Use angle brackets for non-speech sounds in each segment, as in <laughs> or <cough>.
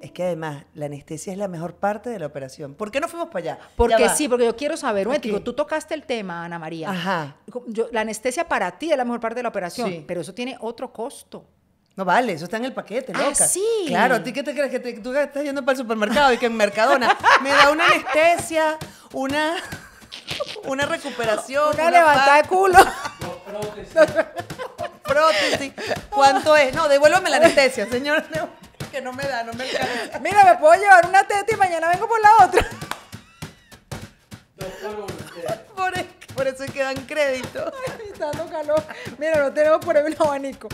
Es que además la anestesia es la mejor parte de la operación. ¿Por qué no fuimos para allá? Porque sí, porque yo quiero saber, un tú tocaste el tema, Ana María. Ajá. la anestesia para ti es la mejor parte de la operación, pero eso tiene otro costo. No vale, eso está en el paquete, ah, loca. Ah, sí. Claro, ¿a qué te crees? Que tú estás yendo para el supermercado y que en Mercadona <laughs> me da una anestesia, una, una recuperación. Una, levantada de culo. <laughs> prótesis. prótesis. ¿Cuánto es? No, devuélvame la anestesia, señor que no me da, no me alcanza. Mira, me puedo llevar una teta y mañana vengo por la otra. por Por, eso quedan créditos. Ay, está dando Mira, lo tenemos por ahí un abanico.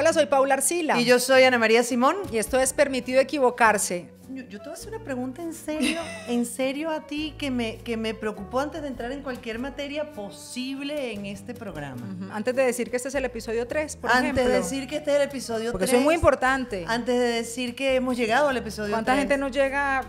Hola, soy Paula Arcila. Y yo soy Ana María Simón. Y esto es Permitido Equivocarse. Yo, te voy a hacer una pregunta en serio, <laughs> en serio a ti, que me, que me preocupó antes de entrar en cualquier materia posible en este programa. Antes de decir que este es el episodio 3, por antes ejemplo. Antes de decir que este es el episodio 3. Porque es muy importante. Antes de decir que hemos llegado al episodio ¿Cuánta gente no llega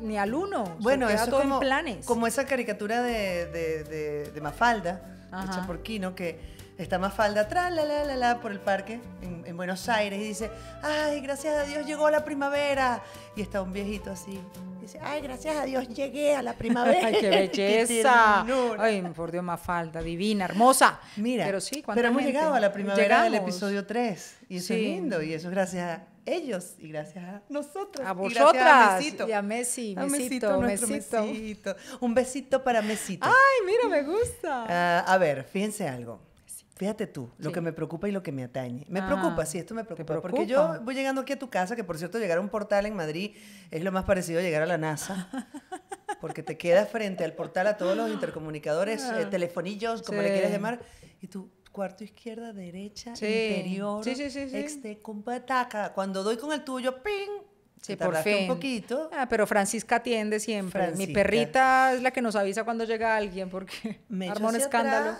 ni al 1? Bueno, eso todo como, en planes. como esa caricatura de, Mafalda, hecha por Kino, que está Mafalda, atrás, la la la la, por el parque en, Buenos Aires y dice, ay, gracias a Dios llegó la primavera. Y está un viejito así. dice, ay, gracias a Dios llegué a la primavera. <laughs> ¡Ay, qué <laughs> belleza! ay, por Dios, Mafalda, divina, hermosa. Mira, pero, sí, cuando hemos llegado a la primavera Llegamos. del episodio 3. Y eso es lindo, y eso es gracias a ellos y gracias a nosotros. A vosotras. Y, a Messi, Mesito, a Mesito, Un besito para Mesito. Ay, mira, me gusta. Ah, a ver, fíjense algo. Fíjate tú, lo que me preocupa y lo que me atañe. Me ah, preocupa, sí, esto me preocupa, Porque yo voy llegando aquí a tu casa, que por cierto, llegar a un portal en Madrid es lo más parecido a llegar a la NASA. <laughs> Porque te quedas frente al portal a todos los intercomunicadores, eh, ah. telefonillos, como le quieres llamar, y tu cuarto izquierda, derecha, interior, sí, sí, sí, compataca. Cuando doy con el tuyo, ¡ping! Sí, por fin. un poquito. Ah, pero Francisca atiende siempre. Mi perrita es la que nos avisa cuando llega alguien porque me <laughs> un escándalo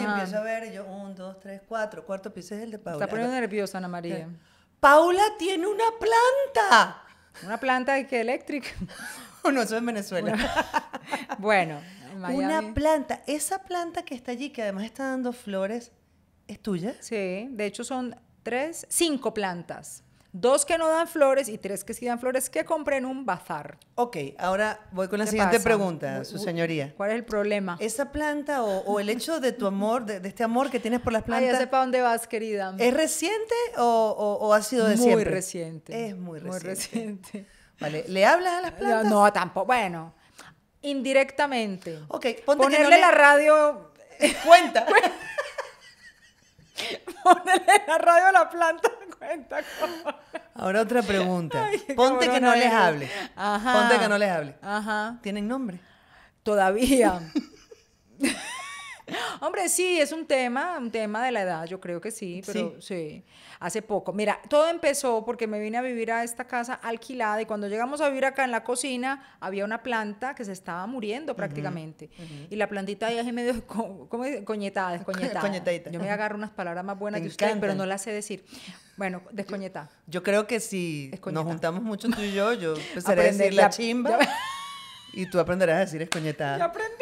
y empiezo a ver, yo, un, dos, tres, cuatro, cuarto piso es el de Paula. Está poniendo nerviosa Ana María. Eh, Paula tiene una planta. Una planta de que eléctrica. <laughs> no, eso es Venezuela. bueno, <laughs> una planta, esa planta que está allí, que además está dando flores, ¿es tuya? Sí, de hecho son tres, cinco plantas dos que no dan flores y tres que sí dan flores que compré en un bazar. Ok, ahora voy con la siguiente pregunta, su señoría. ¿Cuál es el problema? ¿Esa planta o, el hecho de tu amor, de, este amor que tienes por las plantas? <laughs> Ay, ya sé para dónde vas, querida. ¿Es reciente o, ha sido de muy siempre? Muy reciente. Es muy reciente. Muy reciente. Vale, ¿le hablas a las plantas? No, tampoco. Bueno, indirectamente. Ok, ponte ponerle la radio. <laughs> Cuenta. <laughs> Ponerle la radio a la planta Ahora otra pregunta. Ponte que no les hable. Ponte que no les hable. ¿Tienen nombre? Todavía. <laughs> Hombre, sí, es un tema, un tema de la edad, yo creo que sí, pero sí. Hace poco. Mira, todo empezó porque me vine a vivir a esta casa alquilada y cuando llegamos a vivir acá en la cocina había una planta que se estaba muriendo prácticamente. Y la plantita ahí es medio ¿cómo como coñetada, descoñetada. Yo me agarro unas palabras más buenas que ustedes, pero no las sé decir. Bueno, descoñetada. Yo, creo que si nos juntamos mucho tú y yo, yo <laughs> empezaré a decir la, chimba. <laughs> Y tú aprenderás a decir escoñetada. Yo aprendí.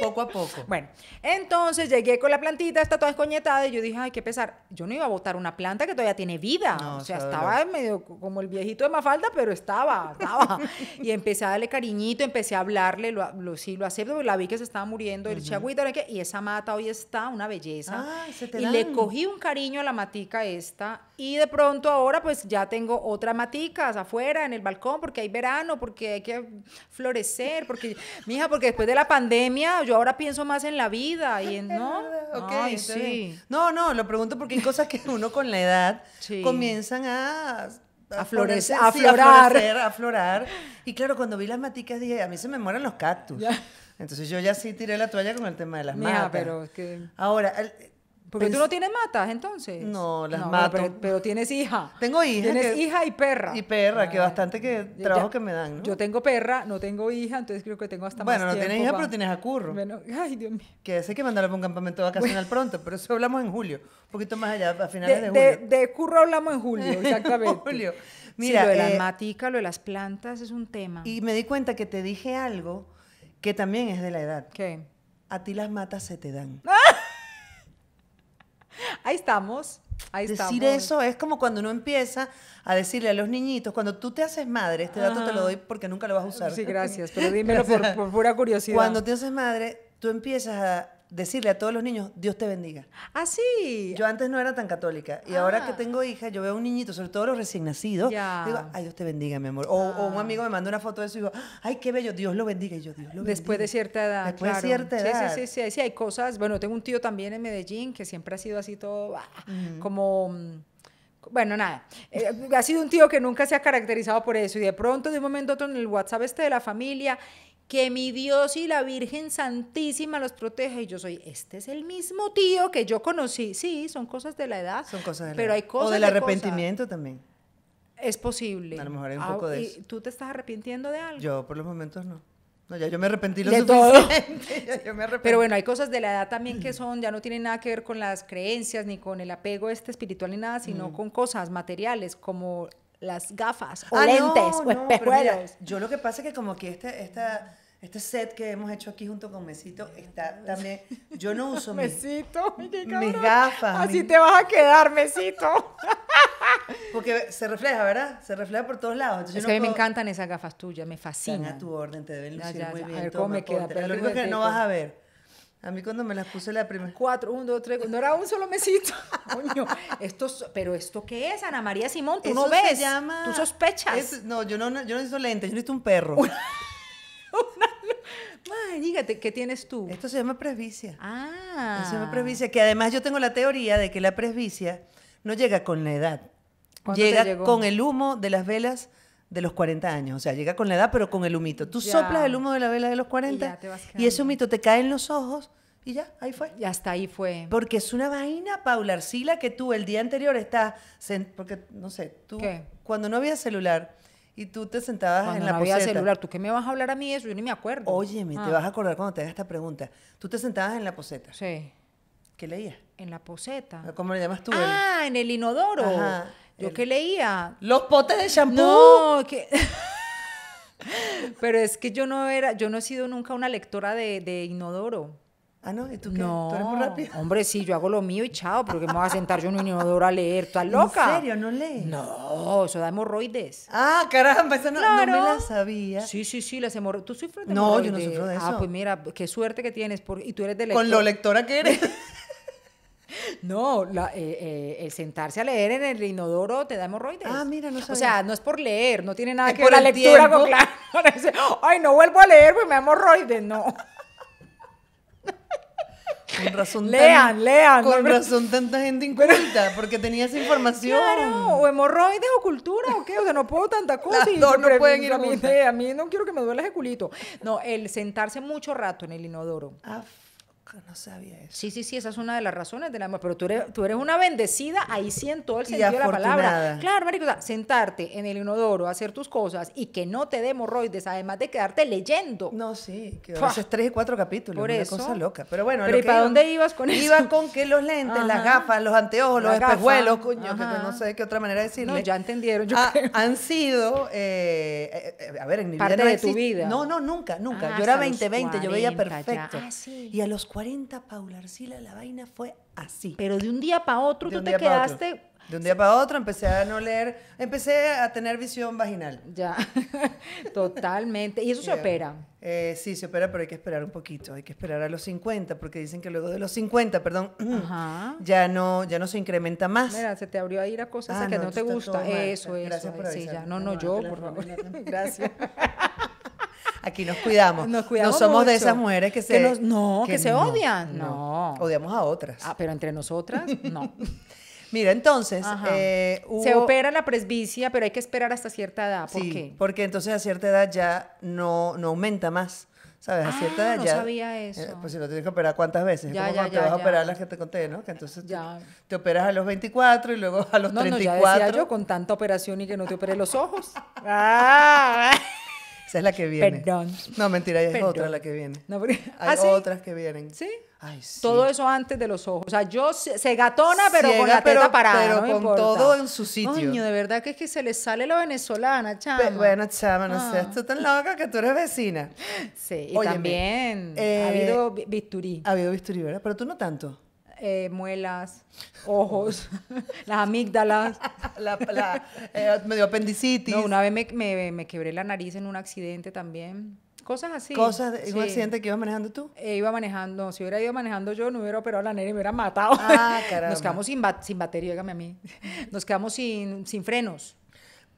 Poco a poco. Bueno, entonces llegué con la plantita, está toda escoñetada, y yo dije, ay, qué pesar. Yo no iba a botar una planta que todavía tiene vida. o sea, estaba medio como el viejito de Mafalda, pero estaba, estaba. <laughs> y empecé a darle cariñito, empecé a hablarle, lo, lo sí, lo acepto, la vi que se estaba muriendo, el uh y esa mata hoy está una belleza. y le cogí un cariño a la matica esta, y de pronto ahora pues ya tengo otra matica, afuera, en el balcón, porque hay verano, porque hay que florecer, porque, mija, porque después de la pandemia yo ahora pienso más en la vida y en, ¿no? <laughs> okay, sí. No, no, lo pregunto porque hay cosas que uno con la edad comienzan a a, florecer, a, florecer, a florar. Y claro, cuando vi las maticas dije, a mí se me mueren los cactus. Entonces yo ya sí tiré la toalla con el tema de las Mira, matas. pero es que... Ahora, porque tú no tienes matas, entonces. No, las matas Pero, tienes hija. Tengo hija. Tienes hija y perra. Y perra, que bastante que trabajo que me dan, Yo tengo perra, no tengo hija, entonces creo que tengo hasta bueno, Bueno, no tienes hija, pero tienes a curro. Bueno, ay, Dios mío. Que sé que mandarlo a un campamento vacacional pronto, pero eso hablamos en julio. Un poquito más allá, a finales de, julio. De, curro hablamos en julio, <laughs> exactamente. julio. Mira, lo de las eh, maticas, lo de las plantas es un tema. Y me di cuenta que te dije algo que también es de la edad. ¿Qué? A ti las matas se te dan. ¡Ah! Ahí estamos. Ahí decir eso es como cuando uno empieza a decirle a los niñitos, cuando tú te haces madre, este dato te lo doy porque nunca lo vas a usar. Sí, gracias, pero dímelo por, pura curiosidad. Cuando te haces madre, tú empiezas a decirle a todos los niños, Dios te bendiga. Ah, sí. Yo antes no era tan católica y ah. ahora que tengo hija, yo veo un niñito, sobre todo los recién nacidos, digo, ay, Dios te bendiga, mi amor. O, un ah. amigo me manda una foto de su hijo, ay, qué bello, Dios lo bendiga. Y yo, Dios lo bendiga. Después de cierta edad. Después de cierta edad. Sí, sí, sí, hay cosas. Bueno, tengo un tío también en Medellín que siempre ha sido así todo, ah, como mm, bueno, nada, eh, ha sido un tío que nunca se ha caracterizado por eso y de pronto, de un momento a otro, en el WhatsApp este de la familia, que mi Dios y la Virgen Santísima los proteja. Y yo soy, este es el mismo tío que yo conocí. Sí, son cosas de la edad. Son cosas de la pero Hay cosas o del arrepentimiento también. Es posible. A lo mejor hay un ah, poco de eso. ¿Tú te estás arrepintiendo de algo? Yo por los momentos no. No, ya yo me arrepentí lo de Todo. <laughs> Pero bueno, hay cosas de la edad también que son, ya no tienen nada que ver con las creencias, ni con el apego este espiritual, ni nada, sino mm. con cosas materiales, como las gafas, o ah, lentes, o yo lo que pasa es que como que este, esta este set que hemos hecho aquí junto con Mesito está también. Yo no uso <laughs> Mesito, mis gafas. Así te vas a quedar, Mesito. <laughs> Porque se refleja, ¿verdad? Se refleja por todos lados. es que a mí me encantan esas gafas tuyas, me fascina a tu orden, te deben lucir muy bien. A lo único que no vas a ver. A mí cuando me las puse la primera. Cuatro, uno, dos, tres. No era un solo mesito. <laughs> Coño, pero esto qué es, Ana María Simón, tú no ves. llama... Tú sospechas. no, yo no, yo no necesito lentes, yo necesito un perro. <laughs> Madre, dígate, ¿qué tienes tú? Esto se llama presbicia. Ah. se llama presbicia, que además yo tengo la teoría de que la presbicia no llega con la edad. Llega con el humo de las velas de los 40 años. O sea, llega con la edad, pero con el humito. Tú soplas el humo de la vela de los 40 y, ese humito te cae en los ojos y ya, ahí fue. Y hasta ahí fue. Porque es una vaina, Paula Arcila, que tú el día anterior estás. Porque, no sé, tú. ¿Qué? Cuando no había celular y tú te sentabas en la no había poseta. celular. ¿Tú qué me vas a hablar a mí eso? Yo ni me acuerdo. Óyeme, te ah. vas a acordar cuando te hagas esta pregunta. Tú te sentabas en la poseta. Sí. ¿Qué leías? En la poseta. Ah, ¿Cómo le llamas tú? Ah, en el inodoro. Ajá, ¿Yo qué leía? Los potes de champú. No, que... <laughs> Pero es que yo no era, yo no he sido nunca una lectora de, de inodoro. Ah, no, es tú qué? No, ¿Tú eres muy rápido? hombre, sí, yo hago lo mío y chao, porque me voy a sentar yo en un inodoro a leer, ¿estás loca? ¿En serio? ¿No lees? No, eso da hemorroides. Ah, caramba, eso no, no me la sabía. Sí, sí, sí, las hemorroides. ¿Tú sufres de no, hemorroides? No, yo no sufro de ah, eso. Ah, pues mira, qué suerte que tienes, por... y tú eres de lector. Con lo lectora que eres. <laughs> No, la, eh, eh, el sentarse a leer en el inodoro te da hemorroides. Ah, mira, no sabía. O sea, no es por leer, no tiene nada que ver con la lectura con claro. <laughs> Ay, no vuelvo a leer, pues me da hemorroides, no. Con razón lean, lean. Con razón tanta gente inculta, porque tenía esa información. Claro, o hemorroides o cultura, o qué, o sea, no puedo tanta cosa. Las no pueden ir a mí, a mí no quiero que me duela ese culito. No, el sentarse mucho rato en el inodoro. Ah, no sabía eso. Sí, sí, sí, esa es una de las razones del amor. Pero tú eres, tú eres una bendecida, ahí sí en todo el sentido de la palabra. Claro, marico, sentarte en el inodoro, hacer tus cosas y que no te dé hemorroides, además de quedarte leyendo. No, sí, que haces tres y cuatro capítulos, Por una cosa loca. Pero bueno, Pero ¿y para dónde ibas con eso? Iba con que los lentes, las gafas, los anteojos, los espejuelos, coño, que no sé qué otra manera de decirlo. ya entendieron, Han sido, eh, eh, eh, a ver, en mi vida no de tu vida. No, no, nunca, nunca. yo ah, era 20-20, yo veía ah, perfecto. Y a los 40 40 Paula Arcila, la vaina fue así. Pero de un día para otro tú te quedaste... De un día para otro empecé a no leer, empecé a tener visión vaginal. Ya, <laughs> totalmente. ¿Y eso se opera? Eh, sí, se opera, pero hay que esperar un poquito. Hay que esperar a los 50, porque dicen que luego de los 50, perdón, <clears throat> ya no ya no se incrementa más. Mira, se te abrió a ir a cosas ah, que no, te gusta. Eso, eso. eso, No, no, no yo, por favor. Gracias. <laughs> Aquí nos cuidamos. Nos cuidamos No somos de esas mujeres que se... no, que, se odian. No. Odiamos a otras. Ah, pero entre nosotras, no. <laughs> Mira, entonces. Eh, se opera la presbicia, pero hay que esperar hasta cierta edad. ¿Por sí, qué? Porque entonces a cierta edad ya no, no aumenta más. ¿Sabes? A cierta ah, edad ya. No sabía eh, eso. pues si lo tienes que operar, ¿cuántas veces? Ya, ya, ya, te vas a operar las que te conté, ¿no? Que entonces Te, operas a los 24 y luego a los no, 34. No, ya decía yo con tanta operación y que no te operé los ojos. <laughs> ah. Esa es la que viene. Perdón. No, mentira, es otra la que viene. No, Hay ¿Ah, otras que vienen. ¿Sí? Ay, sí. Todo eso antes de los ojos. O sea, yo se gatona, pero con la teta pero, parada. Pero con todo en su sitio. Coño, de verdad que es que se le sale la venezolana, chama. bueno, chama, no ah. seas tan loca que tú eres vecina. Sí, y también ha eh, habido bisturí. Ha habido bisturí, ¿verdad? Pero tú no tanto. Eh, muelas, ojos, <laughs> las amígdalas. <laughs> Eh, me dio apendicitis. una vez me, quebré la nariz en un accidente también. Cosas así. ¿Cosas? ¿Un accidente que ibas manejando tú? Eh, iba manejando. Si hubiera ido manejando yo, no hubiera operado la nariz, me hubiera matado. Ah, <laughs> Nos quedamos sin, batería, dígame a mí. Nos quedamos sin, sin frenos.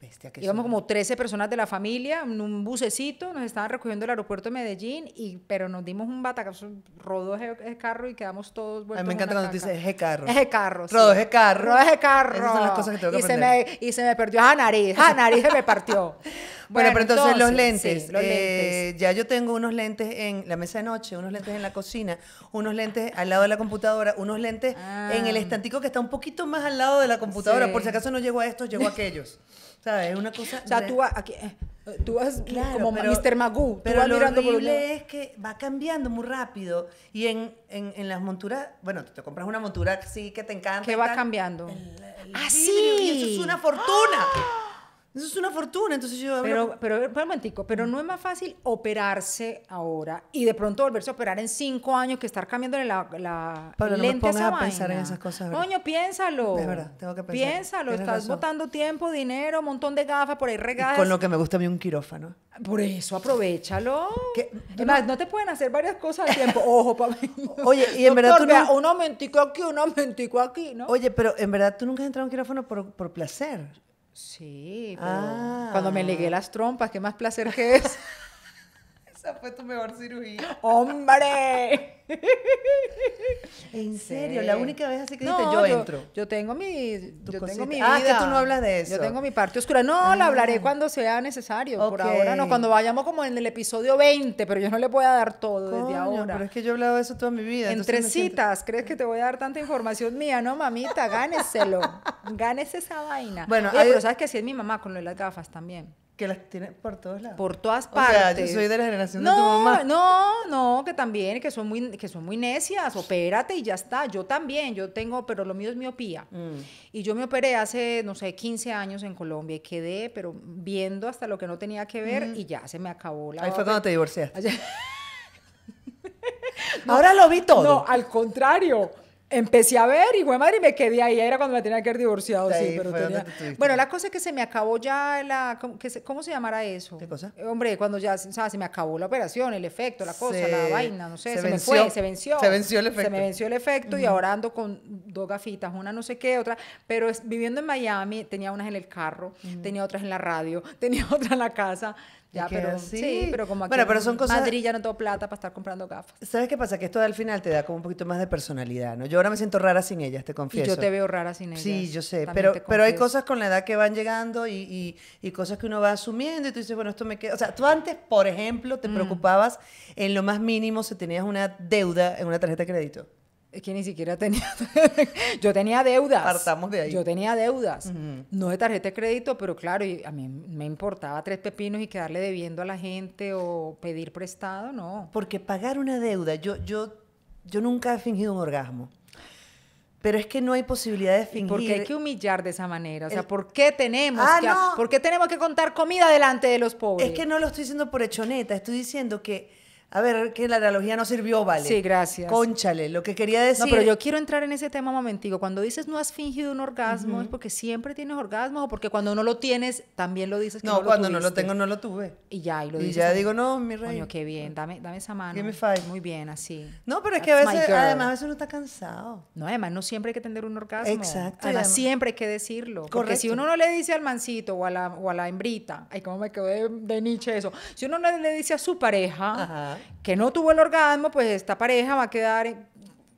Bestia, Íbamos como 13 personas de la familia en un bucecito, nos estaban recogiendo el aeropuerto de Medellín, y, pero nos dimos un batacazo, rodó ese, carro y quedamos todos vueltos. A mí me encanta cuando tú dices ese carro. Ese carro. Rodó ese carro. Rodó ese carro. Esas son las cosas que tengo que y Se me, y se me perdió a nariz. a nariz se me partió. <laughs> Bueno, pero entonces, los, eh, lentes, Ya yo tengo unos lentes en la mesa de noche, unos lentes en la cocina, unos lentes al lado de la computadora, unos lentes ah. en el estantico que está un poquito más al lado de la computadora. Por si acaso no llego a estos, llego a <laughs> aquellos. ¿Sabes? Es una cosa. O sea, tú vas aquí. Eh, tú vas como pero, Mr. Magoo. Pero lo horrible es que va cambiando muy rápido. Y en, en, en las monturas, bueno, tú te compras una montura sí que te encanta. Que va cambiando. ah, sí. Y eso es una fortuna. ¡Ah! Eso es una fortuna, entonces yo... Pero, pero, pero, pero no es más fácil operarse ahora y de pronto volverse a operar en cinco años que estar cambiando la, lente no esa pensar vaina. en esas cosas. Coño, piénsalo. Es verdad, tengo que pensar. Piénsalo, estás botando tiempo, dinero, un montón de gafas por ahí regadas. con lo que me gusta a mí un quirófano. Por eso, aprovechalo. Además, no, te pueden hacer varias cosas al tiempo. <laughs> Ojo, mí. Oye, y en verdad tú Un momentico aquí, un aquí, ¿no? Oye, pero en verdad tú nunca has entrado a un quirófano por, por placer. Sí, pero cuando me ligué ah. las trompas, qué más placer que es. <laughs> <laughs> Esa fue tu mejor cirugía. ¡Hombre! <laughs> en serio, la única vez así que no, yo, entro. Yo tengo mi, yo tengo mi ah, que tú no hablas de eso. Yo tengo mi parte oscura. No, la ah. hablaré cuando sea necesario. Por ahora no, cuando vayamos como en el episodio 20, pero yo no le voy a dar todo desde ahora. Pero es que yo he hablado de eso toda mi vida. Entre citas, ¿crees que te voy a dar tanta información mía? No, mamita, gáneselo. <laughs> Gánese esa vaina. Bueno, pero sabes que así es mi mamá con lo las gafas también que las tiene por todos lados. Por todas partes. O sea, soy de la generación de tu mamá. No, no, que también, que son muy, que son muy necias, opérate y ya está. Yo también, yo tengo, pero lo mío es miopía. Mm. Y yo me operé hace, no sé, 15 años en Colombia y quedé, pero viendo hasta lo que no tenía que ver mm. y ya se me acabó la... Ahí fue cuando te divorciaste. <laughs> Ahora lo vi todo. No, al contrario. Empecé a ver y, güey, madre, y me quedé ahí. Era cuando me tenía que haber divorciado, sí, pero Bueno, la cosa es que se me acabó ya la... ¿Cómo, se... ¿Cómo eso? ¿Qué cosa? Eh, hombre, cuando ya, o se me acabó la operación, el efecto, la cosa, la vaina, no sé, se, me fue, se venció. Se venció el efecto. Se me venció el efecto y ahora ando con dos gafitas, una no sé qué, otra... Pero viviendo en Miami tenía unas en el carro, tenía otras en la radio, <laughs> tenía otras en la casa... Ya, pero sí, pero como aquí Madrid ya no tengo plata para estar comprando gafas. ¿Sabes qué pasa? Que esto al final te da como un poquito más de personalidad, ¿no? Yo ahora me siento rara sin ella, te confieso. Y yo te veo rara sin ella. Sí, yo sé, pero, pero hay cosas con la edad que van llegando y, y, cosas que uno va asumiendo y tú dices, bueno, esto me queda... O sea, tú antes, por ejemplo, te mm. preocupabas en lo más mínimo si tenías una deuda en una tarjeta de crédito es que ni siquiera tenía. <laughs> yo tenía deudas. Partamos de ahí. Yo tenía deudas. No de tarjeta de crédito, pero claro, a mí me importaba tres pepinos y quedarle debiendo a la gente o pedir prestado, no. Porque pagar una deuda, yo, yo, yo nunca he fingido un orgasmo. Pero es que no hay posibilidad de fingir. Porque hay que humillar de esa manera? O sea, ¿por qué tenemos ah, ¿por qué tenemos que contar comida delante de los pobres? Es que no lo estoy diciendo por hechoneta, estoy diciendo que a ver, que la analogía no sirvió, vale. Sí, gracias. Cónchale, lo que quería decir. No, pero yo quiero entrar en ese tema momentico. Cuando dices no has fingido un orgasmo, ¿es porque siempre tienes orgasmo o porque cuando no lo tienes también lo dices que no, no cuando no lo tengo no lo tuve. Y ya, y lo dices. Y ya digo, no, mi rey. Coño, qué bien, dame, dame esa mano. Give me Muy bien, así. No, pero es que a veces, además, a veces uno está cansado. No, además, no siempre hay que tener un orgasmo. Exacto. siempre hay que decirlo. Porque si uno no le dice al mancito o a la, o a la hembrita, ay, cómo me quedé de, niche eso. Si uno no le dice a su pareja. Ajá que no tuvo el orgasmo, pues esta pareja va a quedar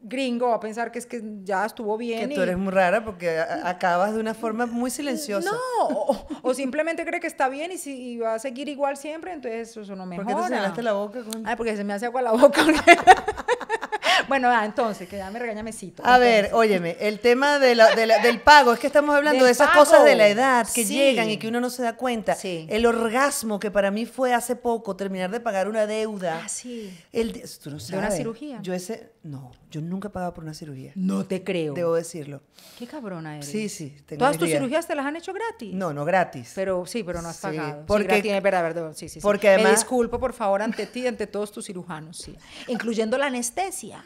gringo va a pensar que es que ya estuvo bien. Que tú eres muy rara porque acabas de una forma muy mm, silenciosa. No, <laughs> o, simplemente cree que está bien y, si, va a seguir igual siempre, entonces eso no mejora. ¿Por qué te señalaste la boca? Con... porque se me hace agua la boca. <laughs> <laughs> bueno, ah, entonces, que ya me regañamecito. A ver, óyeme, el tema del pago, es que estamos hablando de esas cosas de la edad que llegan y que uno no se da cuenta. Sí. El orgasmo que para mí fue hace poco terminar de pagar una deuda. Ah, sí. El, tú De una cirugía. Yo ese no, yo nunca he pagado por una cirugía. No te creo. Debo decirlo. Qué cabrona eres. Sí, sí. ¿Todas tus cirugías te las han hecho gratis? No, no gratis. Pero sí, pero no has pagado. Porque, sí, gratis, verdad, sí, sí, Porque además... Me disculpo, por favor, ante ti y ante todos tus cirujanos, sí. Incluyendo la anestesia.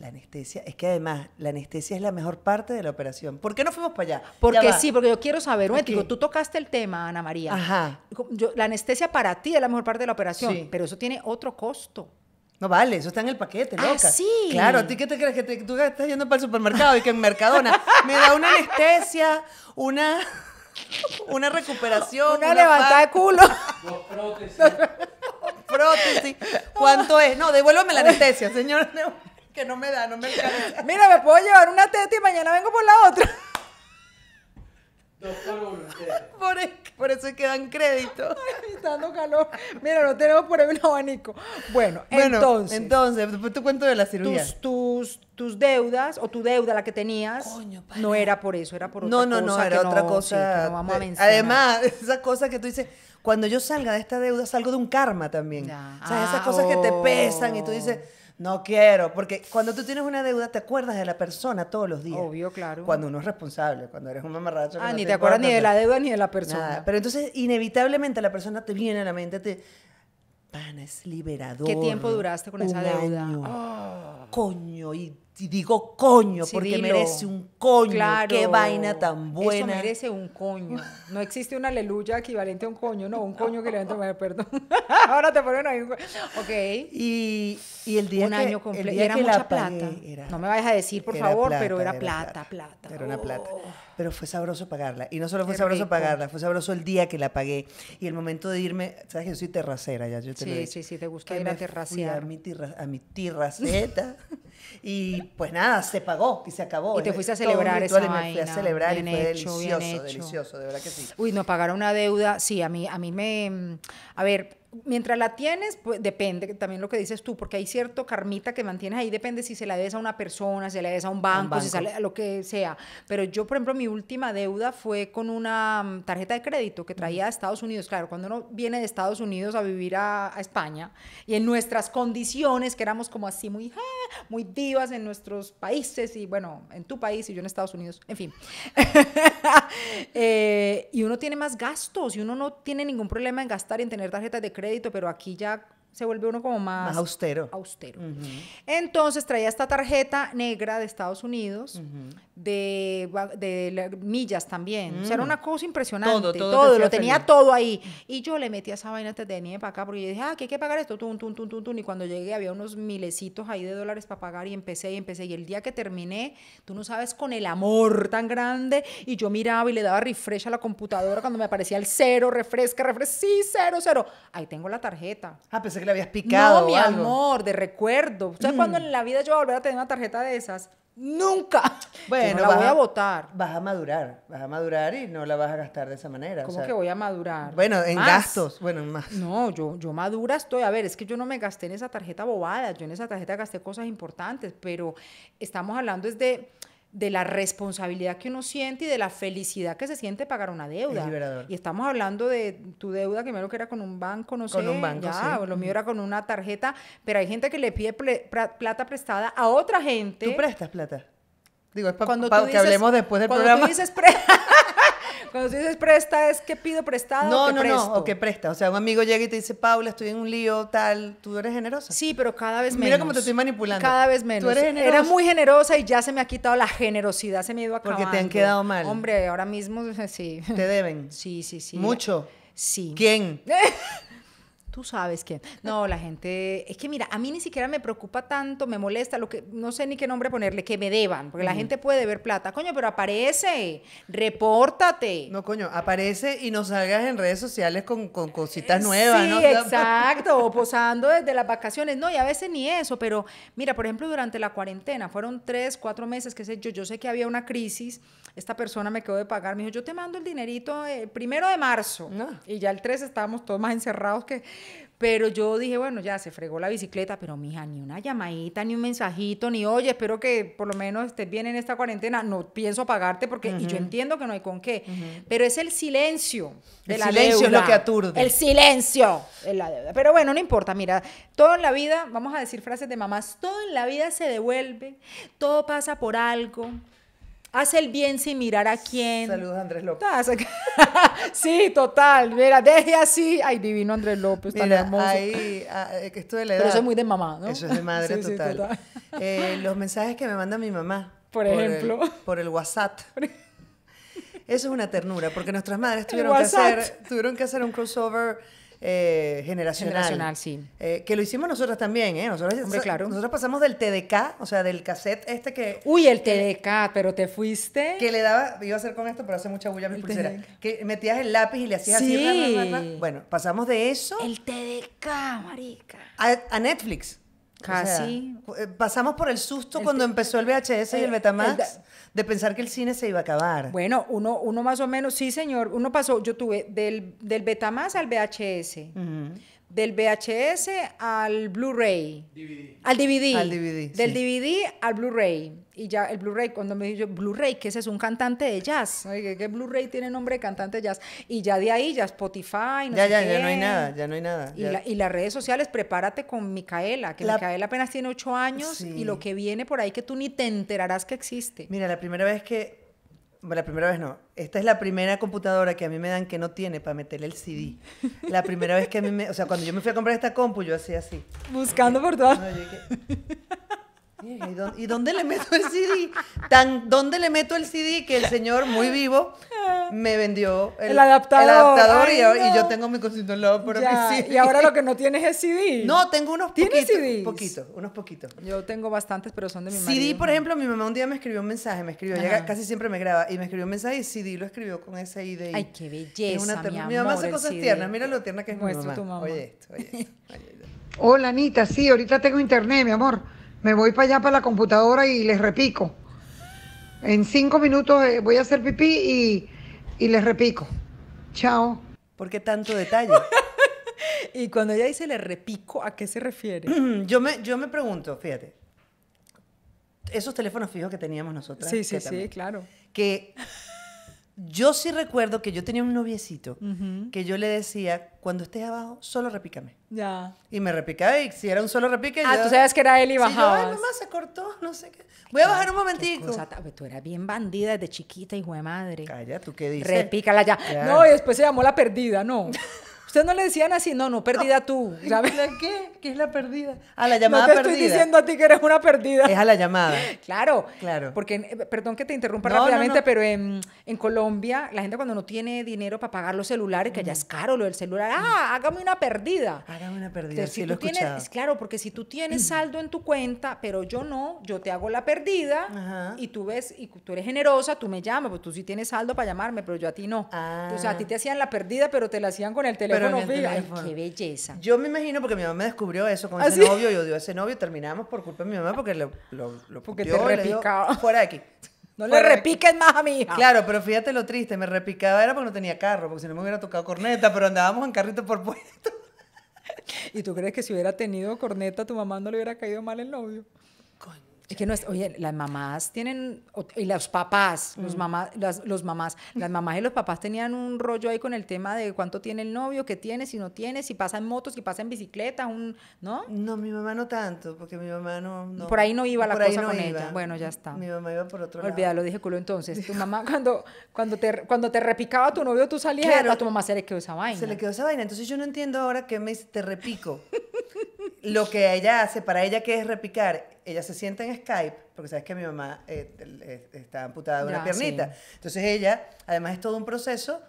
La anestesia, es que además la anestesia es la mejor parte de la operación. ¿Por qué no fuimos para allá? Porque sí, porque yo quiero saber, tú tocaste el tema, Ana María. Ajá. la anestesia para ti es la mejor parte de la operación, pero eso tiene otro costo. No vale, eso está en el paquete, ah, loca. Ah, sí. Claro, ¿a ti qué te crees? Que te, tú estás yendo para el supermercado y que en Mercadona <laughs> me da una anestesia, una, <laughs> recuperación. Una, una levantada de culo. Dos <laughs> prótesis. prótesis. ¿Cuánto es? No, devuélvame la anestesia, señor. Que no me da, no me da. Mira, me puedo llevar una teta y mañana vengo por la otra. <laughs> E-, por eso quedan que dan crédito. <laughs> Ay, está dando calor. Mira, no tenemos por ahí un abanico. Bueno, entonces. Entonces, después te cuento de la cirugía. Tus, tus, deudas o tu deuda, la que tenías, no era por eso, era por otra cosa. No, no, no, era otra cosa. Además, <laughs> esas cosas que tú dices, cuando yo salga de esta deuda, salgo de un karma también. O sea, esas ah, cosas que te oh. pesan y tú dices no quiero, porque cuando tú tienes una deuda te acuerdas de la persona todos los días. Obvio, claro. Cuando uno es responsable, cuando eres un mamarracho. Ah, ni te, acuerdas ni de la deuda ni de la persona. Pero entonces inevitablemente la persona te viene a la mente, te... Pana, es liberador. ¿Qué tiempo duraste con esa deuda? Ah. Coño, y y digo coño, porque merece un coño. Claro, Qué vaina tan buena. Eso merece un coño. No existe una aleluya equivalente a un coño, no, un coño que le van a perdón. <laughs> Ahora te ponen ahí un coño. Ok. Y, y el día Un que, año completo. Era que mucha plata. no me vayas a decir, por favor, pero era, plata, plata, Era una plata. Oh. Pero fue sabroso pagarla. Y no solo fue sabroso pagarla, fue sabroso el día que la pagué. Y el momento de irme, sabes que yo soy terracera ya, yo te Sí, sí, sí, te gusta ir a terracear. A mi, tirra, a mi tirraceta. <laughs> Y pues nada, se pagó y se acabó. Y te fuiste a celebrar esa vaina. Me fui a celebrar y fue delicioso, delicioso, de verdad que sí. Uy, no, pagaron una deuda, sí, a mí, a mí me... Mm, a ver, mientras la tienes, pues depende, también lo que dices tú, porque hay cierto carmita que mantienes ahí, depende si se la debes a una persona, si se la debes a un banco, si sale a lo que sea. Pero yo, por ejemplo, mi última deuda fue con una mm, tarjeta de crédito que traía de Estados Unidos. Claro, cuando uno viene de Estados Unidos a vivir a, España y en nuestras condiciones, que éramos como así muy, muy divas en nuestros países y bueno, en tu país y yo en Estados Unidos, en fin. <laughs> Eh, y uno tiene más gastos y uno no tiene ningún problema en gastar y en tener tarjetas de crédito crédito, pero aquí ya se vuelve uno como más, austero. austero. Entonces traía esta tarjeta negra de Estados Unidos, de, de, millas también. O sea, era mm. una cosa impresionante. Todo, todo, lo tenía todo ahí. Y yo le metí a esa vaina antes de venir para acá, porque yo dije, ah, que hay que pagar esto, tum, tum, tum, tum, Y cuando llegué había unos milecitos ahí de dólares para pagar y empecé y empecé. Y el día que terminé, tú no sabes, con el amor tan grande, y yo miraba y le daba refresh a la computadora cuando me aparecía el cero, refresca, refresca, sí, cero, cero. Ahí tengo la tarjeta. Ah, que le habías picado. No, mi amor, de recuerdo. ¿Sabes cuando cuándo mm. en la vida yo voy a volver a tener una tarjeta de esas? Nunca. <laughs> Bueno, voy a votar. Vas a madurar, vas a madurar y no la vas a gastar de esa manera. ¿Cómo que voy a madurar? Bueno, en gastos, bueno, en más. No, yo, yo madura estoy. A ver, es que yo no me gasté en esa tarjeta bobada, yo en esa tarjeta gasté cosas importantes, pero estamos hablando es de de la responsabilidad que uno siente y de la felicidad que se siente pagar una deuda. Y estamos hablando de tu deuda, que lo que era con un banco, no con sé. un banco, lo mío era con una tarjeta, pero hay gente que le pide plata prestada a otra gente. ¿Tú prestas plata? Digo, es para hablemos después del cuando programa. Tú dices <laughs> Cuando tú dices presta, ¿es que pido prestado no, o que No, no, o que presta. O sea, un amigo llega y te dice, Paula, estoy en un lío, tal. ¿Tú eres generosa? Sí, pero cada vez menos. Mira cómo te estoy manipulando. Cada vez menos. Tú eres generosa. Era muy generosa y ya se me ha quitado la generosidad, se me ha ido acabando. Porque te han quedado mal. Hombre, ahora mismo, <laughs> sí. ¿Te deben? Sí, sí, sí. ¿Mucho? Sí. ¿Quién? <laughs> tú sabes quién. No, la gente, es que mira, a mí ni siquiera me preocupa tanto, me molesta, lo que no sé ni qué nombre ponerle, que me deban, porque la gente puede deber plata. Coño, pero aparece, repórtate. No, coño, aparece y no salgas en redes sociales con, cositas eh, nuevas, sí, Exacto, o posando desde las vacaciones. No, y a veces ni eso, pero mira, por ejemplo, durante la cuarentena, fueron tres, cuatro meses, que sé yo, yo sé que había una crisis, esta persona me quedó de pagar, me dijo, yo te mando el dinerito el eh, primero de marzo, ah. y ya el 3 estábamos todos más encerrados que pero yo dije, bueno, ya se fregó la bicicleta, pero mija, ni una llamadita, ni un mensajito, ni oye, espero que por lo menos estés bien en esta cuarentena. No pienso pagarte porque, yo entiendo que no hay con qué. Pero es el silencio de el silencio es lo que aturde. El silencio la deuda. Pero bueno, no importa, mira, todo en la vida, vamos a decir frases de mamás, todo en la vida se devuelve, todo pasa por algo. Haz el bien sin mirar a quién. Saludos, Andrés López. Ah, <laughs> sí, total. Mira, desde así. Ay, divino Andrés López, tan hermoso. Ahí, ah, eh, esto de la edad. Pero eso es muy de mamá, ¿no? Eso es de madre <laughs> total. Eh, los mensajes que me manda mi mamá. Por ejemplo. por el, WhatsApp. <laughs> Eso es una ternura, porque nuestras madres tuvieron que, hacer, tuvieron que hacer un crossover eh, generacional. sí. Eh, que lo hicimos nosotros también, ¿eh? nosotros pasamos del TDK, o sea, del cassette este que... Uy, el TDK, pero te fuiste... Que le daba, iba a hacer con esto, pero hace mucha bulla a mi pulsera. Que metías el lápiz y le hacías así. Bueno, pasamos de eso... El TDK, marica. a, a Netflix. Casi. Eh, pasamos por el susto cuando empezó el VHS y el Betamax de pensar que el cine se iba a acabar. Bueno, uno, uno más o menos, sí señor, uno pasó, yo tuve del, del Betamax al VHS del VHS al Blu-ray. Al DVD. Al DVD. Del DVD al Blu-ray. Y ya el Blu-ray, cuando me dijo Blu-ray, que ese es un cantante de jazz. que, Blu-ray tiene nombre de cantante de jazz. Y ya de ahí, ya Spotify, no ya, ya, ya no hay nada, ya no hay nada. Y, las redes sociales, prepárate con Micaela, que Micaela apenas tiene ocho años y lo que viene por ahí que tú ni te enterarás que existe. Mira, la primera vez que la primera vez no. Esta es la primera computadora que a mí me dan que no tiene para meter el CD. La primera vez que a mí me... O sea, cuando yo me fui a comprar esta compu, yo hacía así. Buscando por todas. ¿Y dónde, le meto el CD? Tan, ¿Dónde le meto el CD que el señor, muy vivo, me vendió el, adaptador? adaptador y, yo tengo mi cosito al lado ya, Y ahora lo que no tienes es CD. No, tengo unos ¿Tienes poquitos. unos poquitos. Yo tengo bastantes, pero son de mi mamá. CD, por ejemplo, mi mamá un día me escribió un mensaje, me escribió, casi siempre me graba, y me escribió un mensaje y CD lo escribió con ese ID Ay, qué belleza, mi, mi, mamá hace cosas tiernas, mira lo tierna que es mi mamá. Tu mamá. Oye esto, oye Oye esto. Hola, Anita, sí, ahorita tengo internet, mi amor me voy para allá para la computadora y les repico. En cinco minutos eh, voy a hacer pipí y, les repico. Chao. ¿Por qué tanto detalle? <laughs> y cuando ella dice le repico, ¿a qué se refiere? <clears throat> yo, me, yo me pregunto, fíjate, esos teléfonos fijos que teníamos nosotras. Sí, sí, sí, claro. Que yo sí recuerdo que yo tenía un noviecito que yo le decía, cuando estés abajo, solo repícame. Ya. Y me repicaba y si era un solo repique. Ah, tú sabes que era él y bajaba. Sí, yo, ay, mamá, se cortó, no sé qué. Voy a bajar un momentico. Pues, tú eras bien bandida desde chiquita, hijo de madre. Calla, ¿tú qué dices? Repícala ya. ya. No, y después se llamó la perdida, no. <laughs> ¿Ustedes no le decían así, no, no, perdida ah, tú. ¿Sabes? ¿La qué? ¿Qué es la perdida? A la llamada perdida. No te estoy diciendo a ti que eres una perdida. Es a la llamada. Claro. Claro. Porque, eh, perdón que te interrumpa rápidamente, pero en, Colombia, la gente cuando no tiene dinero para pagar los celulares, que ya es caro lo del celular, ah, hágame una perdida. Hágame una perdida, si lo tú tienes, Claro, porque si tú tienes saldo en tu cuenta, pero yo no, yo te hago la perdida y tú ves, y tú eres generosa, tú me llamas, pues tú sí tienes saldo para llamarme, pero yo a ti no. Ah. Entonces, a ti te hacían la perdida, pero te la hacían con el teléfono no qué belleza. Yo me imagino porque mi mamá me descubrió eso con ¿Ah, ese novio, yo odio a ese novio, terminamos por culpa de mi mamá porque lo, te repicaba. fuera de aquí. <laughs> No le repiquen más a mi hija. Claro, pero fíjate lo triste, me repicaba era porque no tenía carro, porque si no me hubiera tocado corneta, pero andábamos en carrito por puesto. <laughs> ¿Y tú crees que si hubiera tenido corneta, tu mamá no le hubiera caído mal el novio? Coño. Es que no es, oye, las mamás tienen, y los papás, los, mm. mamás, las, mamás, las mamás y los papás tenían un rollo ahí con el tema de cuánto tiene el novio, qué tiene, si no tiene, si pasa en motos, si pasa en bicicleta, un, ¿no? No, mi mamá no tanto, porque mi mamá no... por ahí no iba la cosa con ella. Bueno, ya está. Mi mamá iba por otro lado. Olvídalo, dije culo entonces. Tu mamá cuando, cuando, te, cuando te repicaba tu novio, tú salías, a tu mamá se le quedó esa vaina. Se le quedó esa vaina. Entonces yo no entiendo ahora qué me dice, te repico lo que ella hace, para ella que es repicar, ella se sienta en Skype, porque sabes que mi mamá eh, eh, está amputada de una piernita. Entonces ella, además es todo un proceso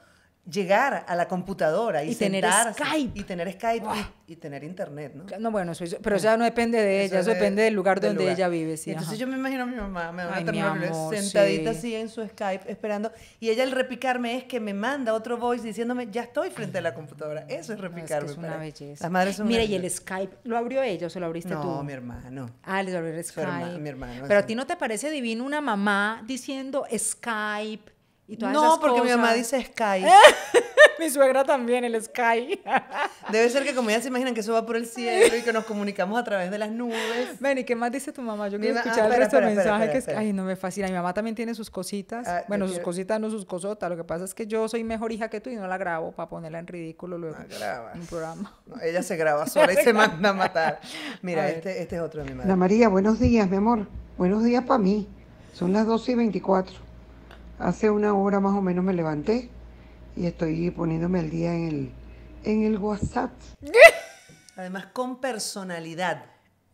llegar a la computadora y, tener Skype. Y tener Skype y, tener internet, ¿no? No, bueno, pero ya no depende de ella, eso, depende del lugar donde ella vive. Sí, entonces yo me imagino a mi mamá, me a sentadita así en su Skype esperando. Y ella al repicarme es que me manda otro voice diciéndome, ya estoy frente a la computadora. Eso es repicarme. No, es, que es una belleza. Las madres son Mira, y el Skype, ¿lo abrió ella o se lo abriste tú? No, mi hermano. Ah, le abrió el Skype. mi hermano. Pero a ti no te parece divino una mamá diciendo Skype no, porque mi mamá dice Sky. <laughs> mi suegra también, el Sky. <laughs> Debe ser que como ya se imaginan que eso va por el cielo y que nos comunicamos a través de las nubes. Ven, ¿y qué más dice tu mamá? Yo quiero ah, escuchar este mensaje es, ay, no me fascina. Mi mamá también tiene sus cositas. Ah, bueno, sus cositas, no sus cosotas. Lo que pasa es que yo soy mejor hija que tú y no la grabo para ponerla en ridículo luego no, ah, en un programa. ella se graba <laughs> sola y se manda a matar. Mira, este, este es otro de mi madre. María, buenos días, mi amor. Buenos días para mí. Son las 12 y 24. Hace una hora más o menos me levanté y estoy poniéndome al día en el, en el WhatsApp. <laughs> Además, con personalidad.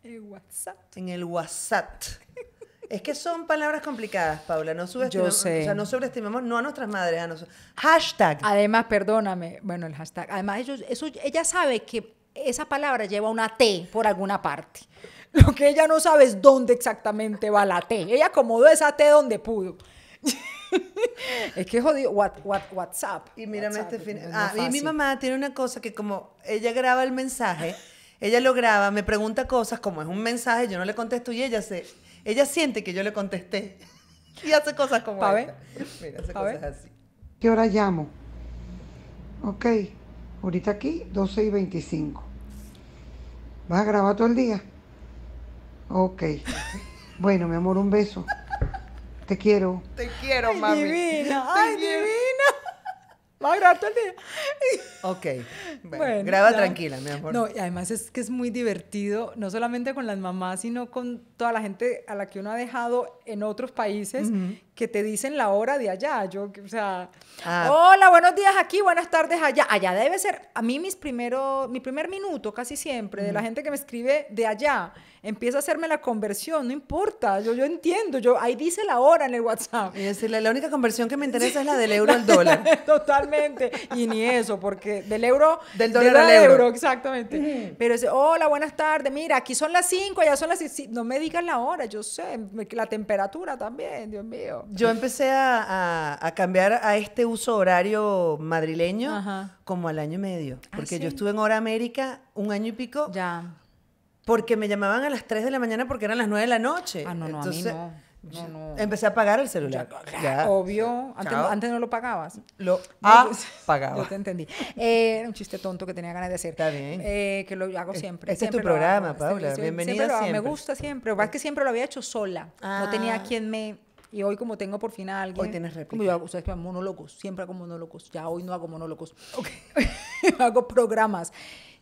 El WhatsApp. En el WhatsApp. <laughs> Es que son palabras complicadas, Paula. No Yo O sea, no sobreestimemos, no a nuestras madres, a nosotros. Hashtag. Además, perdóname. Bueno, el hashtag. Además, eso, ella sabe que esa palabra lleva una T por alguna parte. <laughs> Lo que ella no sabe es dónde exactamente va la T. Ella acomodó esa T donde pudo. <laughs> es que jodido. What, what, WhatsApp. Y mírame este final. ah, y mi mamá tiene una cosa que, como ella graba el mensaje, ella lo graba, me pregunta cosas, como es un mensaje, yo no le contesto y ella se. Ella siente que yo le contesté. <laughs> Y hace cosas como Mira, hace así. ¿Qué hora llamo? Ok, ahorita aquí, 12 y 25. ¿Vas a grabar todo el día? Ok. <laughs> Bueno, mi amor, un beso. Te quiero. Te quiero, ay, mami. Divina, te ay, quiero. divina. Va a grabar todo el día. Ok. Bueno, graba tranquila, mi amor. No, y además es que es muy divertido, no solamente con las mamás, sino con toda la gente a la que uno ha dejado en otros países que te dicen la hora de allá. Yo, o sea, ah. hola, buenos días aquí, buenas tardes allá. Allá debe ser, a mí mis primero, mi primer minuto casi siempre, de la gente que me escribe de allá, empieza a hacerme la conversión, no importa, yo, yo entiendo, yo, ahí dice la hora en el WhatsApp. es decir la única conversión que me interesa es la del <laughs> euro al dólar. <laughs> Totalmente, y ni eso, porque del euro... Del dólar, al euro. exactamente. Pero es, hola, buenas tardes, mira, aquí son las 5, allá son las 6, no me digas la hora, yo sé, la temperatura también, Dios mío. Yo empecé a, cambiar a este uso horario madrileño como al año y medio, ah, porque yo estuve en Hora América un año y pico. Ya. Porque me llamaban a las 3 de la mañana porque eran las 9 de la noche. Ah, no, no, no. Empecé a pagar el celular. Obvio. Antes, antes, no lo pagabas. Lo ah, pagaba. te entendí. Eh, era un chiste tonto que tenía ganas de hacer. Está bien. Eh, que lo hago eh, siempre. Este es tu programa, Paula. Bienvenida siempre, Me gusta siempre. Lo que es que siempre lo había hecho sola. No tenía ah. quien me... Y hoy como tengo por fin a alguien... Hoy tienes réplica. Como yo hago, monólogos. Siempre hago monólogos. Ya hoy no hago monólogos. Okay. <laughs> hago programas.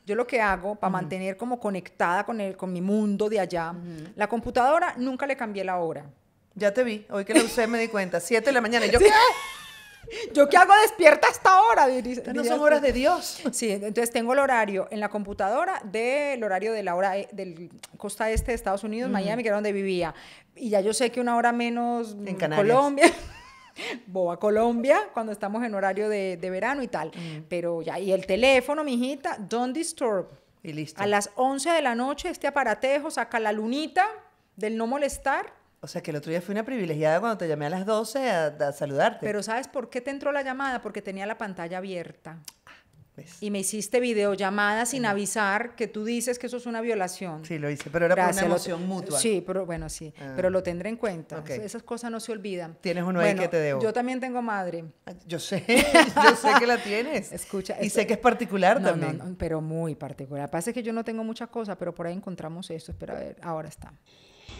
Yo lo que hago para mantener como conectada con, el, con mi mundo de allá, la computadora nunca le cambié la hora. Ya te vi. Hoy que la usé me di cuenta. Siete de la mañana. ¿Yo qué? <laughs> ¿Yo qué hago despierta hasta ahora? no son este. horas de Dios. Sí, entonces tengo el horario en la computadora del horario de la hora eh, del costa este de Estados Unidos, Miami, que era donde vivía. Y ya yo sé que una hora menos en mm, Colombia. <laughs> a Colombia, cuando estamos en horario de, verano y tal. Pero ya, y el teléfono, mijita, don't disturb. Y listo. A las 11 de la noche, este aparatejo saca la lunita del no molestar o sea, que el otro día fui una privilegiada cuando te llamé a las 12 a, saludarte. Pero ¿sabes por qué te entró la llamada? Porque tenía la pantalla abierta. Ah, pues. y me hiciste videollamada sin avisar que tú dices que eso es una violación. Sí, lo hice, pero era una emoción mutua. Sí, pero bueno, sí, ah. pero lo tendré en cuenta. Esas cosas no se olvidan. Tienes uno que te debo. Yo también tengo madre. Yo sé, <laughs> yo sé que la tienes. Escucha. Y sé que es particular también. pero muy particular. Pasa es que yo no tengo muchas cosas, pero por ahí encontramos esto. Espera, a ver, ahora está.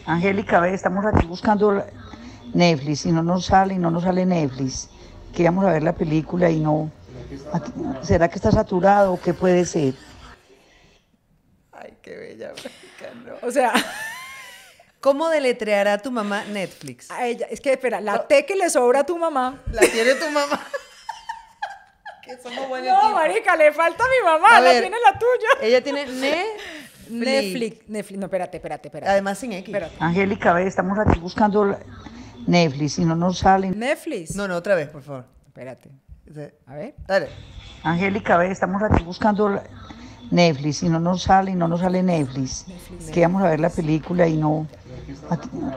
Angélica, ve, estamos aquí buscando Netflix y no nos sale, y no nos sale Netflix. Queríamos ver la película y no. ¿Será que está saturado o qué puede ser? Ay, qué bella, mexicano. O sea. <laughs> ¿Cómo deletreará tu mamá Netflix? A ella, es que espera, la T que le sobra a tu mamá. La tiene tu mamá. <laughs> que No, marica, le falta a mi mamá, la tiene la tuya. Ella tiene Netflix, Netflix, no, espérate, espérate, espérate. Además sin X. Espérate. Angélica, ve, estamos aquí buscando Netflix y no nos salen. Netflix. No, no, otra vez, por favor. Espérate. A ver. Dale. Angélica, ve, estamos aquí buscando Netflix y no nos sale y no nos sale Netflix. Netflix. Que íbamos a ver la película y no.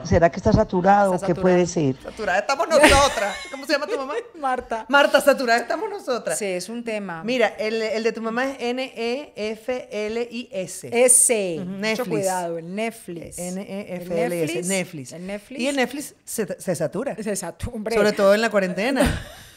¿Será que está saturado o qué puede ser? Saturada estamos nosotras. ¿Cómo se llama tu mamá? <laughs> Marta. Marta, saturada estamos nosotras. Sí, es un tema. Mira, el, el de tu mamá es N-E-F-L-I-S. S. Netflix. Mucho cuidado, el Netflix. N-E-F-L-I-S. Netflix. Netflix. Y en Netflix se, se satura. Se satura. Hombre. Sobre todo en la cuarentena. <laughs>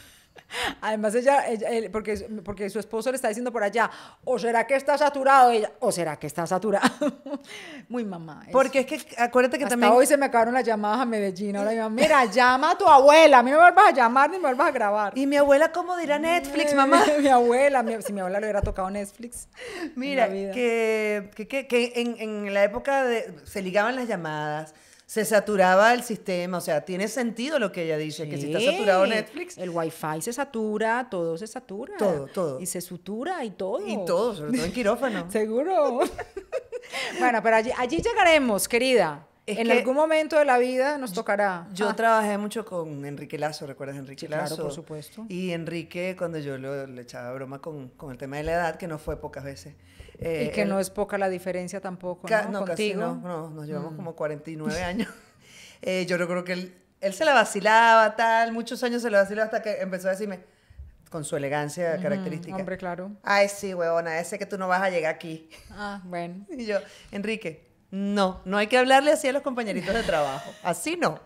Además, ella, porque, porque su esposo le está diciendo por allá, o será que está saturado, o será que está saturado. <laughs> Muy mamá. Porque es que acuérdate que Hasta también. Hoy se me acabaron las llamadas a Medellín. Ahora mira, llama a tu abuela, a mí no me vas a llamar ni me vas a grabar. ¿Y mi abuela cómo dirá Netflix, eh, mamá? <laughs> mi abuela, si mi abuela le hubiera tocado Netflix. Mira, que, en, en la época de, se ligaban las llamadas se saturaba el sistema. O sea, tiene sentido lo que ella dice, que si está saturado Netflix. El wifi se satura, todo se satura. Todo, todo. Y se sutura y todo. Y todo, sobre todo en quirófano. <laughs> Seguro. <laughs> bueno, pero allí, allí llegaremos, querida en algún momento de la vida nos tocará. Yo ah. trabajé mucho con Enrique Lazo, ¿recuerdas Enrique sí, Lazo? Claro, por supuesto. Y Enrique, cuando yo le echaba broma con, con el tema de la edad, que no fue pocas veces. y eh, que no es poca la diferencia tampoco, ¿no? Contigo. no, nos llevamos mm. como 49 <laughs> años. eh, yo recuerdo que él, él se la vacilaba, tal, muchos años se la vacilaba hasta que empezó a decirme, con su elegancia característica. Hombre, claro. Ay, sí, huevona, ese que tú no vas a llegar aquí. Ah, bueno. <laughs> Y yo, Enrique, no, no hay que hablarle así a los compañeritos de trabajo. Así no.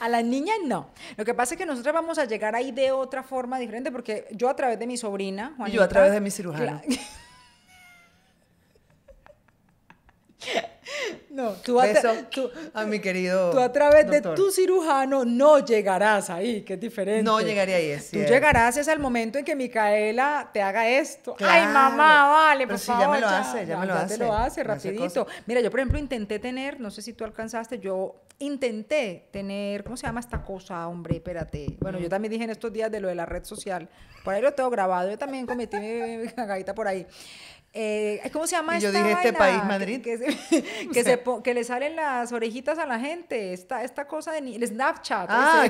A las niñas no. Lo que pasa es que nosotros vamos a llegar ahí de otra forma diferente, porque yo a través de mi sobrina, yo a través de mi cirujana. <laughs> No, tú a, a mi querido. a través de tu cirujano no llegarás ahí, que es diferente. No llegaría ahí, Tú llegarás es al momento en que Micaela te haga esto. Ay, mamá, vale, Pero por si Ya me lo hace, ya, me lo Te lo hace, rapidito. Mira, yo por ejemplo intenté tener, no sé si tú alcanzaste, yo intenté tener, ¿cómo se llama esta cosa, hombre? Espérate. Bueno, yo mm. también dije en estos días de lo de la red social. Por ahí lo tengo grabado. Yo también cometí mi, cagadita por ahí. Eh, ¿Cómo se llama y yo dije este país Madrid. Que, <laughs> <laughs> que, le salen las orejitas a la gente. Esta, esta cosa de el Snapchat. Ah,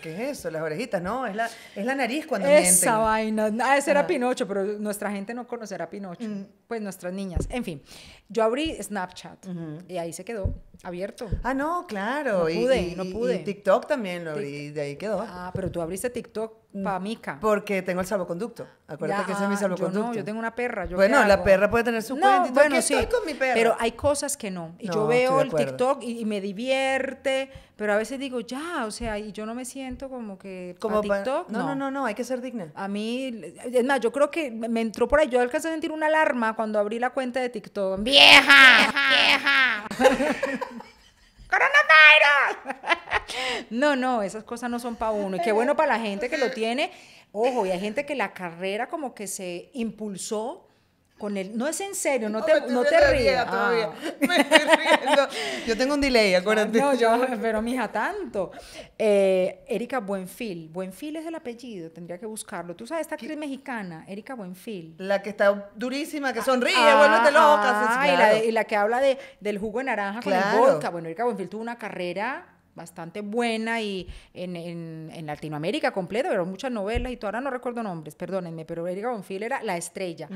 ¿qué es eso? Las orejitas. No, es la, es la nariz cuando Esa vaina. Ah, ese era ah. Pinocho, pero nuestra gente no conocerá Pinocho. Mm. Pues nuestras niñas. En fin, yo abrí Snapchat y ahí se quedó abierto. Ah, no, claro. pude, y, no pude. Y TikTok también lo abrí y de ahí quedó. Ah, pero tú abriste TikTok mm, para mica. Porque tengo el salvoconducto. Acuérdate que ese es mi salvoconducto. Yo no, yo tengo una perra. bueno, la perra puede tener su cuenta y sí, estoy con mi perra. Pero hay cosas que no. Y yo veo el TikTok y, me divierte, pero a veces digo, ya, o sea, y yo no me siento como que como TikTok. no, no, no, no, hay que ser digna. A mí, es más, yo creo que me entró por ahí. Yo alcancé a sentir una alarma cuando abrí la cuenta de TikTok. ¡Vieja! ¡Vieja! <laughs> No, no, esas cosas no son para uno. Y qué bueno para la gente que lo tiene. Ojo, y hay gente que la carrera como que se impulsó con él. No es en serio, no, te, no te rías. Ah. <laughs> yo tengo un delay, ah, acuérdate. No, yo, pero mija, tanto. Eh, Erika Buenfil. Buenfil es el apellido, tendría que buscarlo. Tú sabes, esta actriz mexicana, Erika Buenfil. La que está durísima, que ah, sonríe, vuélvete loca. y, la que habla de, del jugo de naranja con el vodka. Bueno, Erika Buenfil tuvo una carrera bastante buena y en, en, Latinoamérica completo, pero muchas novelas y todo, ahora no recuerdo nombres, perdónenme, pero Erika Bonfield era la estrella.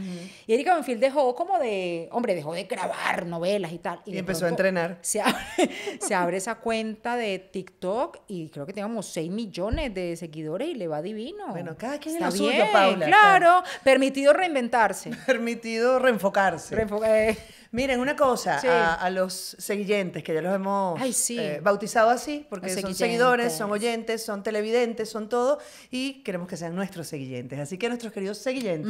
Y Erika Bonfield dejó como de, hombre, dejó de grabar novelas y tal. Y, empezó a entrenar. <laughs> Se abre, esa cuenta de TikTok y creo que tenemos 6 millones de seguidores y le va divino. Bueno, cada quien Está lo bien, Paula. Claro, claro, permitido reinventarse. <laughs> Permitido reenfocarse. Reenfocarse. Eh, Miren, una cosa, a, los seguidores que ya los hemos eh, bautizado así, porque son seguidores, son oyentes, son televidentes, son todo, y queremos que sean nuestros seguidores. Así que a nuestros queridos seguidores,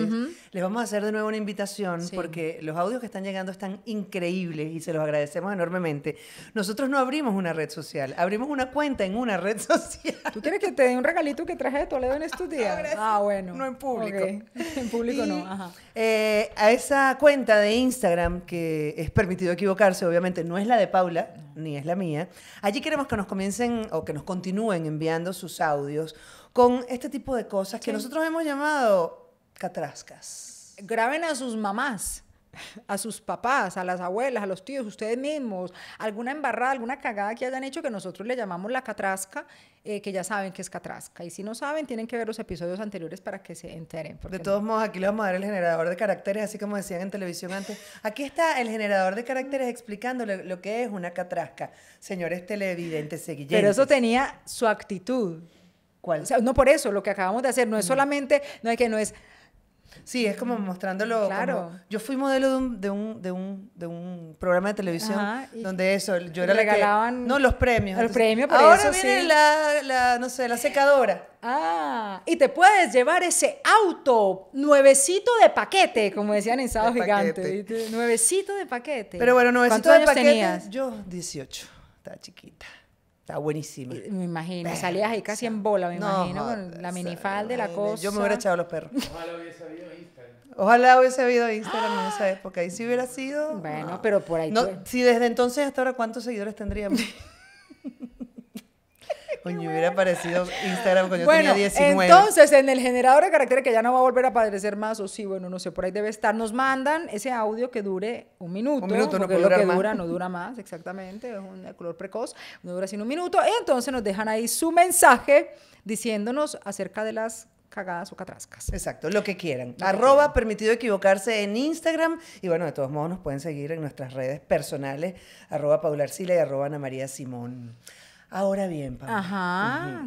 les vamos a hacer de nuevo una invitación, porque los audios que están llegando están increíbles y se los agradecemos enormemente. Nosotros no abrimos una red social, abrimos una cuenta en una red <laughs> social. ¿Tú quieres que te dé un regalito que traje de Toledo en estos días? ah, bueno. No en público. <laughs> En público no, eh, a esa cuenta de Instagram que eh, es permitido equivocarse, obviamente no es la de Paula, ni es la mía. Allí queremos que nos comiencen o que nos continúen enviando sus audios con este tipo de cosas que nosotros hemos llamado catrascas. Graben a sus mamás a sus papás, a las abuelas, a los tíos, ustedes mismos, alguna embarrada, alguna cagada que hayan hecho que nosotros le llamamos la catrasca, eh, que ya saben que es catrasca. Y si no saben, tienen que ver los episodios anteriores para que se enteren. De todos modos, aquí le vamos a dar el generador de caracteres, así como decían en televisión antes. Aquí está el generador de caracteres explicándole lo que es una catrasca. Señores televidentes, seguidores. Pero eso tenía su actitud. ¿Cuál? no por eso, lo que acabamos de hacer no es solamente, no es que no es, Sí, es como mm, mostrándolo. Claro. yo fui modelo de un, de un, de un, de un programa de televisión donde eso, yo era regalaban la que, No, los premios. El premio, Ahora viene la, no sé, la secadora. Ah, y te puedes llevar ese auto nuevecito de paquete, como decían en Sábado Gigante. Nuevecito de paquete. Pero bueno, nuevecito de paquete. Yo, 18. Estaba chiquita. Está buenísima. Me imagino. Salías ahí casi en bola, me imagino, con la minifalda, la cosa. Yo me hubiera echado los perros. Ojalá hubiese habido Instagram. Ojalá hubiese habido Instagram en esa época. Ahí si hubiera sido. Bueno, pero por ahí. No, Si desde entonces hasta ahora, ¿cuántos seguidores tendríamos? <laughs> Coño, hubiera aparecido Instagram cuando yo tenía 19. Entonces, en el generador de caracteres que ya no va a volver a aparecer más, o sí, bueno, no sé, por ahí debe estar, nos mandan ese audio que dure un minuto. Un minuto, no puede lo que dura, no dura <laughs> más, exactamente, es un color precoz, no dura sino un minuto. Y entonces nos dejan ahí su mensaje diciéndonos acerca de las cagadas o catrascas. Exacto, lo que quieran. Arroba permitido equivocarse en Instagram. Y bueno, de todos modos nos pueden seguir en nuestras redes personales. Arroba Paula y arroba Ana María Simón. Ahora bien, Pamela. Ajá.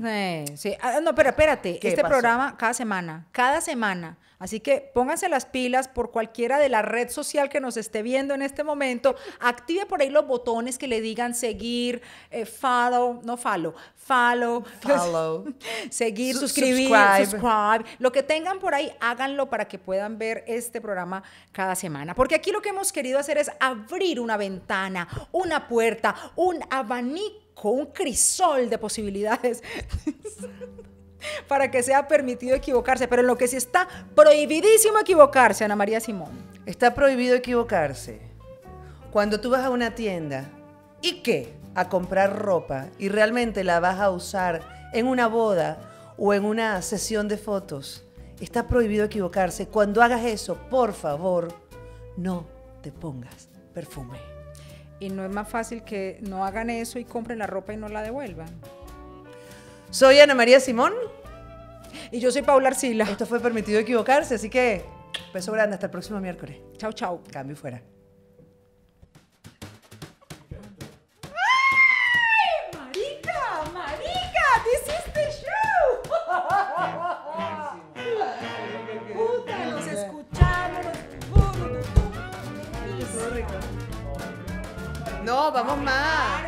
sí, ah, no, pero espérate, este programa cada semana, cada semana. Así que pónganse las pilas por cualquiera de la red social que nos esté viendo en este momento. <laughs> Active por ahí los botones que le digan seguir, eh, follow, no follow, follow, follow. <laughs> seguir, suscribir, subscribe. Lo que tengan por ahí, háganlo para que puedan ver este programa cada semana. Porque aquí lo que hemos querido hacer es abrir una ventana, una puerta, un abanico con un crisol de posibilidades <laughs> para que sea permitido equivocarse, pero en lo que sí está prohibidísimo equivocarse, Ana María Simón. Está prohibido equivocarse. Cuando tú vas a una tienda, ¿y qué? A comprar ropa y realmente la vas a usar en una boda o en una sesión de fotos. Está prohibido equivocarse. Cuando hagas eso, por favor, no te pongas perfume y no es más fácil que no hagan eso y compren la ropa y no la devuelvan. Soy Ana María Simón. Y yo soy Paula Arcila. Esto fue Permitido Equivocarse, así que beso grande. Hasta el próximo miércoles. Chau, chau. Cambio fuera. 爸爸妈妈。